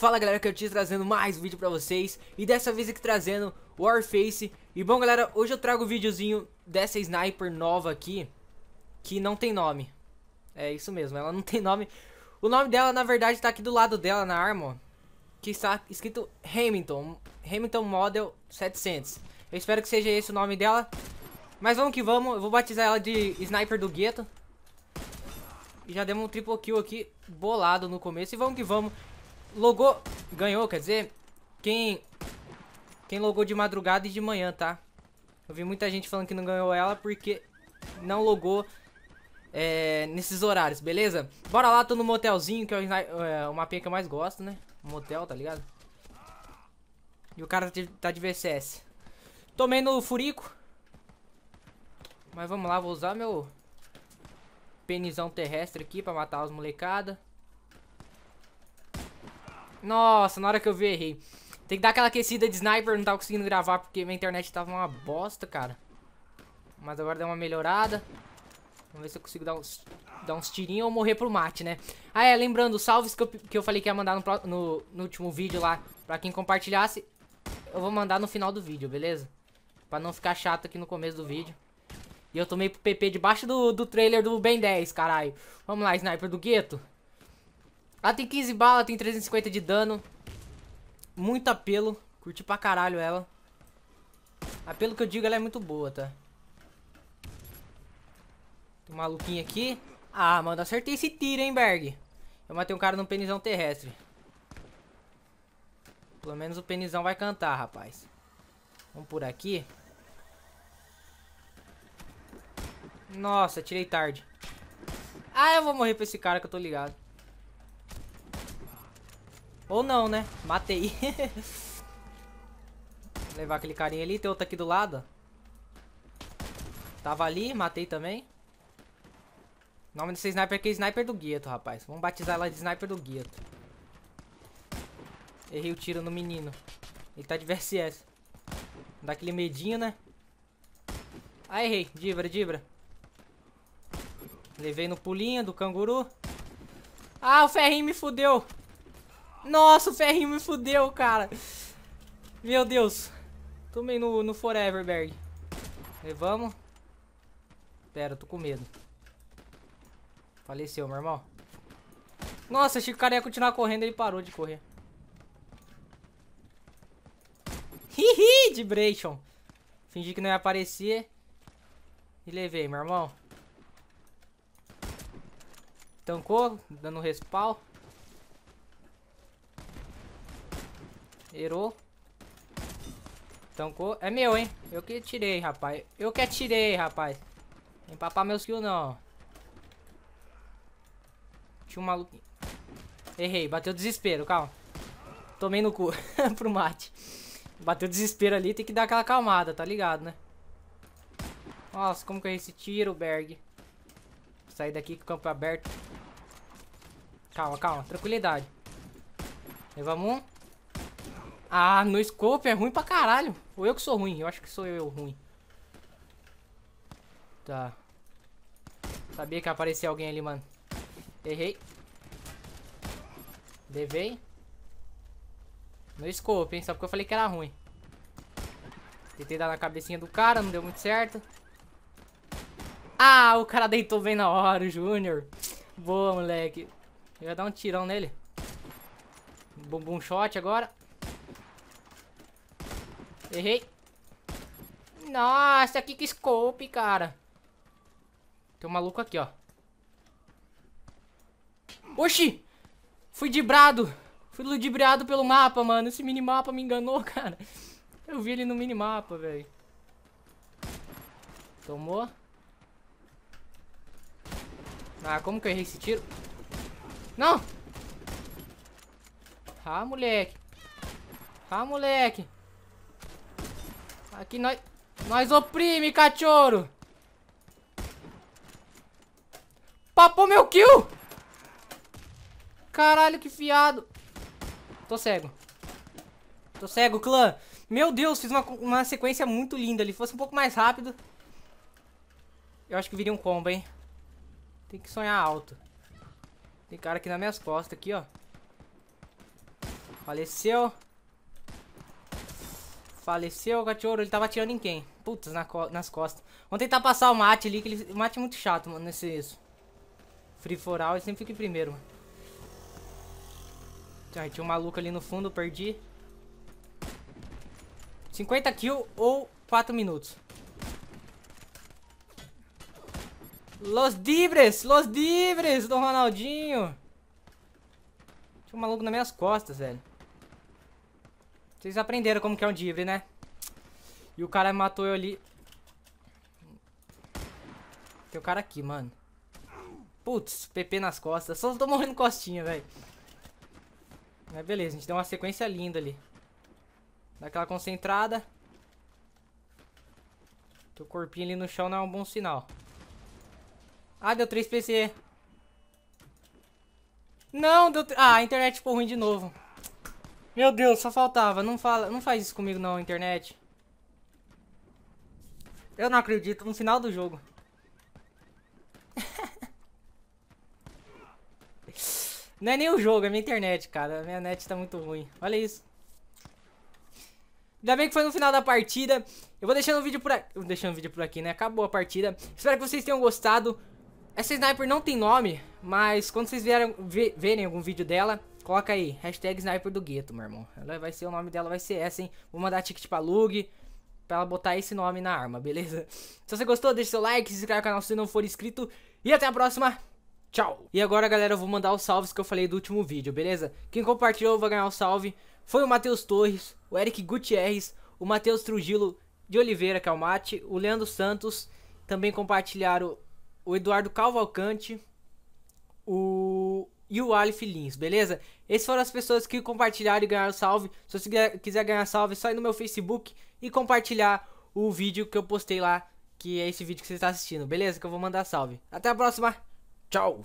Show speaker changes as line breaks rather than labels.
Fala galera, que eu te trazendo mais um vídeo pra vocês E dessa vez aqui trazendo Warface E bom galera, hoje eu trago o um videozinho dessa sniper nova aqui Que não tem nome É isso mesmo, ela não tem nome O nome dela na verdade tá aqui do lado dela na arma ó, Que está escrito Hamilton Hamilton Model 700 Eu espero que seja esse o nome dela Mas vamos que vamos, eu vou batizar ela de Sniper do Gueto e já demos um triple kill aqui bolado no começo. E vamos que vamos logou... Ganhou, quer dizer, quem... Quem logou de madrugada e de manhã, tá? Eu vi muita gente falando que não ganhou ela porque não logou é, nesses horários, beleza? Bora lá, tô no motelzinho, que é o, é, o mapinha que eu mais gosto, né? Motel, tá ligado? E o cara tá de tá VCS. Tomei no furico. Mas vamos lá, vou usar meu penizão terrestre aqui pra matar os molecada. Nossa, na hora que eu vi, errei. Tem que dar aquela aquecida de sniper, não tava conseguindo gravar porque minha internet tava uma bosta, cara. Mas agora deu uma melhorada. Vamos ver se eu consigo dar uns, dar uns tirinhos ou morrer pro mate, né? Ah, é, lembrando, os salves que eu, que eu falei que ia mandar no, no, no último vídeo lá, pra quem compartilhasse, eu vou mandar no final do vídeo, beleza? Pra não ficar chato aqui no começo do vídeo. E eu tomei pro PP debaixo do, do trailer do Ben 10, caralho. Vamos lá, sniper do gueto. Ela tem 15 balas, tem 350 de dano. Muito apelo. Curti pra caralho ela. Apelo que eu digo, ela é muito boa, tá? Tem um maluquinho aqui. Ah, mano, acertei esse tiro, hein, Berg. Eu matei um cara num penizão terrestre. Pelo menos o penizão vai cantar, rapaz. Vamos por aqui. Nossa, tirei tarde. Ah, eu vou morrer pra esse cara que eu tô ligado. Ou não, né? Matei. Levar aquele carinha ali. Tem outro aqui do lado. Tava ali, matei também. O nome desse sniper aqui é Sniper do Gueto, rapaz. Vamos batizar ela de Sniper do Gueto. Errei o tiro no menino. Ele tá de VSS. Dá aquele medinho, né? Ah, errei. Dibra, Dibra. Levei no pulinho do canguru. Ah, o ferrinho me fudeu. Nossa, o ferrinho me fudeu, cara. Meu Deus. Tomei no, no Foreverberg. Levamos. Pera, eu tô com medo. Faleceu, meu irmão. Nossa, achei que o cara ia continuar correndo, ele parou de correr. Hihi, Dibration. Fingi que não ia aparecer. E levei, meu irmão. Tancou, dando respawn. Erou. Tancou. É meu, hein? Eu que tirei, rapaz. Eu que atirei, rapaz. Vem papar meus kills, não. Tinha um maluco... Errei. Bateu desespero, calma. Tomei no cu. Pro mate. Bateu desespero ali, tem que dar aquela calmada, tá ligado, né? Nossa, como que é esse tiro, Berg? Sair daqui com o campo aberto. Calma, calma. Tranquilidade. Levamos um. Ah, no scope é ruim pra caralho. Ou eu que sou ruim. Eu acho que sou eu, ruim. Tá. Sabia que aparecia alguém ali, mano. Errei. Levei. No scope, hein? Só porque eu falei que era ruim. Tentei dar na cabecinha do cara, não deu muito certo. Ah, o cara deitou bem na hora, o Júnior. Boa, moleque. Eu ia dar um tirão nele. Bumbum shot agora. Errei. Nossa, que scope, cara. Tem um maluco aqui, ó. Oxi! Fui dibrado. Fui ludibriado pelo mapa, mano. Esse minimapa me enganou, cara. Eu vi ele no minimapa, velho. Tomou. Ah, como que eu errei esse tiro? Não! Ah, moleque. Ah, moleque. Aqui nós... Nós oprime, cachorro! Papou meu kill! Caralho, que fiado! Tô cego. Tô cego, clã. Meu Deus, fiz uma, uma sequência muito linda ali. Se fosse um pouco mais rápido... Eu acho que viria um combo, hein? Tem que sonhar alto. Tem cara aqui nas minhas costas, aqui, ó. Faleceu. Faleceu o Gatioro, ele tava atirando em quem? Putz, na co nas costas. Vamos tentar passar o mate ali, que ele... o mate é muito chato, mano, isso Free for all, ele sempre fica em primeiro, mano. tinha um maluco ali no fundo, perdi. 50 kills ou 4 minutos. Los Dibres! Los Dibres do Ronaldinho! Tinha um maluco nas minhas costas, velho. Vocês aprenderam como que é um dibre, né? E o cara matou eu ali. Tem o cara aqui, mano. Putz, PP nas costas. Só tô morrendo costinha, velho. Mas beleza, a gente deu uma sequência linda ali. Dá aquela concentrada. Teu corpinho ali no chão não é um bom sinal. Ah, deu 3 PC. Não, deu... Ah, a internet ficou ruim de novo. Meu Deus, só faltava. Não, fala, não faz isso comigo não, internet. Eu não acredito, no final do jogo. não é nem o jogo, é minha internet, cara. Minha net tá muito ruim. Olha isso. Ainda bem que foi no final da partida. Eu vou deixando o vídeo por aqui. vou deixando o vídeo por aqui, né? Acabou a partida. Espero que vocês tenham gostado. Essa sniper não tem nome, mas quando vocês vierem verem algum vídeo dela, Coloca aí, hashtag Sniper do Gueto, meu irmão. Ela vai ser, o nome dela vai ser essa, hein? Vou mandar ticket pra Lug, pra ela botar esse nome na arma, beleza? Se você gostou, deixa seu like, se inscreve no canal se não for inscrito. E até a próxima, tchau! E agora, galera, eu vou mandar os salves que eu falei do último vídeo, beleza? Quem compartilhou vai ganhar o salve. Foi o Matheus Torres, o Eric Gutierrez, o Matheus Trujillo de Oliveira Calmate, é o Leandro Santos, também compartilharam o Eduardo Calvalcante, o e o Aleph Lins, beleza? Essas foram as pessoas que compartilharam e ganharam salve. Se você quiser ganhar salve, é só ir no meu Facebook e compartilhar o vídeo que eu postei lá, que é esse vídeo que você está assistindo, beleza? Que eu vou mandar salve. Até a próxima, tchau!